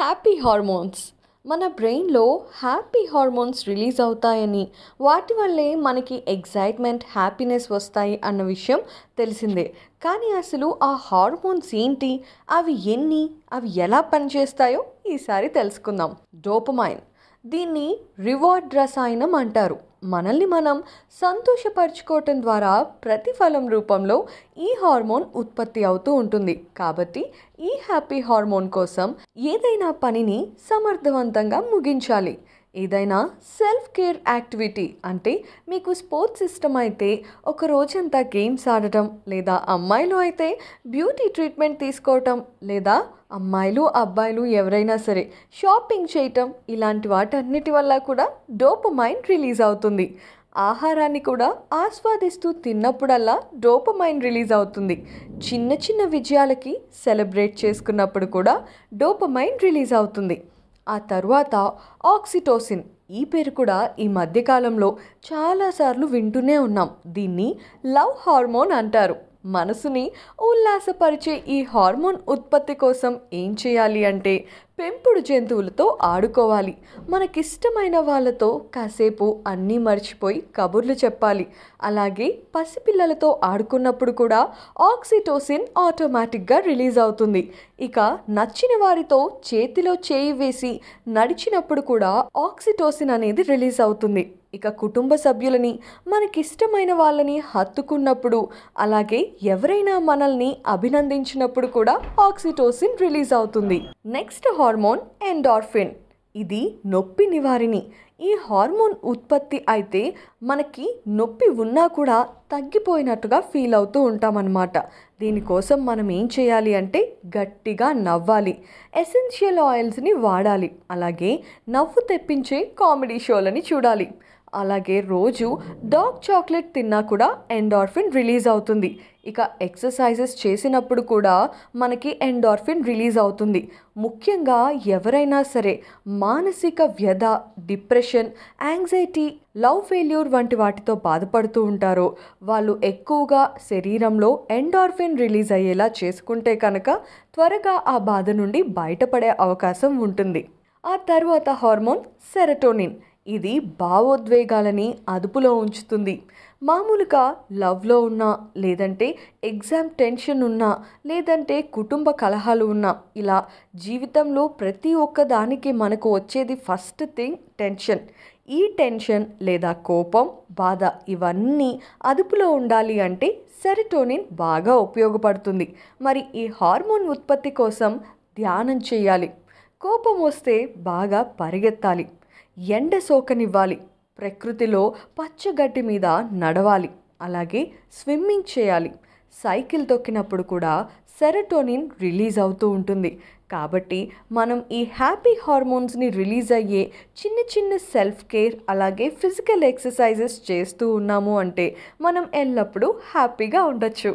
happy hormones మన బ్రెయిన్లో happy hormones release అవుతాయని వాటి వల్లే మనకి ఎగ్జైట్మెంట్ హ్యాపీనెస్ వస్తాయి అన్న విషయం తెలిసిందే కానీ అసలు ఆ హార్మోన్స్ ఏంటి అవి ఎన్ని అవి ఎలా పనిచేస్తాయో ఈసారి తెలుసుకుందాం డోపమైన్ దీన్ని రివార్డ్ రసాయనం అంటారు మనల్ని మనం సంతోషపరచుకోవటం ద్వారా ప్రతిఫలం రూపంలో ఈ హార్మోన్ ఉత్పత్తి అవుతూ ఉంటుంది కాబట్టి ఈ హ్యాపీ హార్మోన్ కోసం ఏదైనా పనిని సమర్థవంతంగా ముగించాలి ఏదైనా సెల్ఫ్ కేర్ యాక్టివిటీ అంటే మీకు స్పోర్ట్స్ ఇష్టం అయితే ఒక రోజంతా గేమ్స్ ఆడటం లేదా అమ్మాయిలు అయితే బ్యూటీ ట్రీట్మెంట్ తీసుకోవటం లేదా అమ్మాయిలు అబ్బాయిలు ఎవరైనా సరే షాపింగ్ చేయటం ఇలాంటి వాటన్నిటి వల్ల కూడా డోపమైన్ రిలీజ్ అవుతుంది ఆహారాన్ని కూడా ఆస్వాదిస్తూ తిన్నప్పుడల్లా డోపమైన్ రిలీజ్ అవుతుంది చిన్న చిన్న విజయాలకి సెలబ్రేట్ చేసుకున్నప్పుడు కూడా డోపమైన్ రిలీజ్ అవుతుంది ఆ తర్వాత ఆక్సిటోసిన్ ఈ పేరు కూడా ఈ మధ్యకాలంలో చాలాసార్లు వింటూనే ఉన్నాం దీన్ని లవ్ హార్మోన్ అంటారు మనసుని ఉల్లాసపరిచే ఈ హార్మోన్ ఉత్పత్తి కోసం ఏం చేయాలి అంటే పెంపుడు జంతువులతో ఆడుకోవాలి మనకిష్టమైన వాళ్ళతో కాసేపు అన్నీ మర్చిపోయి కబుర్లు చెప్పాలి అలాగే పసిపిల్లలతో ఆడుకున్నప్పుడు కూడా ఆక్సిటోసిన్ ఆటోమేటిక్గా రిలీజ్ అవుతుంది ఇక నచ్చిన వారితో చేతిలో చేయి వేసి నడిచినప్పుడు కూడా ఆక్సిటోసిన్ అనేది రిలీజ్ అవుతుంది ఇక కుటుంబ సభ్యులని మనకిష్టమైన వాళ్ళని హత్తుకున్నప్పుడు అలాగే ఎవరైనా మనల్ని అభినందించినప్పుడు కూడా ఆక్సిటోసిన్ రిలీజ్ అవుతుంది నెక్స్ట్ హార్ హార్మోన్ ఎండార్ఫిన్ ఇది నొప్పి నివారిణి ఈ హార్మోన్ ఉత్పత్తి అయితే మనకి నొప్పి ఉన్నా కూడా తగ్గిపోయినట్టుగా ఫీల్ అవుతూ ఉంటామన్నమాట దీనికోసం మనం ఏం చేయాలి అంటే గట్టిగా నవ్వాలి ఎసెన్షియల్ ఆయిల్స్ని వాడాలి అలాగే నవ్వు తెప్పించే కామెడీ షోలని చూడాలి అలాగే రోజు డార్క్ చాక్లెట్ తిన్నా కూడా ఎండార్ఫిన్ రిలీజ్ అవుతుంది ఇక ఎక్సర్సైజెస్ చేసినప్పుడు కూడా మనకి ఎండార్ఫిన్ రిలీజ్ అవుతుంది ముఖ్యంగా ఎవరైనా సరే మానసిక వ్యధ డిప్రెషన్ యాంగ్జైటీ లవ్ ఫెయిల్యూర్ వంటి వాటితో బాధపడుతూ ఉంటారో వాళ్ళు ఎక్కువగా శరీరంలో ఎండార్ఫిన్ రిలీజ్ అయ్యేలా చేసుకుంటే కనుక త్వరగా ఆ బాధ నుండి బయటపడే అవకాశం ఉంటుంది ఆ తర్వాత హార్మోన్ సెరటోనిన్ ఇది భావోద్వేగాలని అదుపులో ఉంచుతుంది మామూలుగా లవ్లో ఉన్నా లేదంటే ఎగ్జామ్ టెన్షన్ ఉన్నా లేదంటే కుటుంబ కలహాలు ఉన్నా ఇలా జీవితంలో ప్రతి ఒక్క దానికి మనకు వచ్చేది ఫస్ట్ థింగ్ టెన్షన్ ఈ టెన్షన్ లేదా కోపం బాధ ఇవన్నీ అదుపులో ఉండాలి అంటే సెరటోనిన్ బాగా ఉపయోగపడుతుంది మరి ఈ హార్మోన్ ఉత్పత్తి కోసం ధ్యానం చేయాలి కోపం వస్తే బాగా పరిగెత్తాలి ఎండ సోకనివ్వాలి ప్రకృతిలో పచ్చగడ్డి మీద నడవాలి అలాగే స్విమ్మింగ్ చేయాలి సైకిల్ తొక్కినప్పుడు కూడా సెరటోనిన్ రిలీజ్ అవుతూ ఉంటుంది కాబట్టి మనం ఈ హ్యాపీ హార్మోన్స్ని రిలీజ్ అయ్యే చిన్న చిన్న సెల్ఫ్ కేర్ అలాగే ఫిజికల్ ఎక్సర్సైజెస్ చేస్తూ ఉన్నాము అంటే మనం ఎల్లప్పుడూ హ్యాపీగా ఉండొచ్చు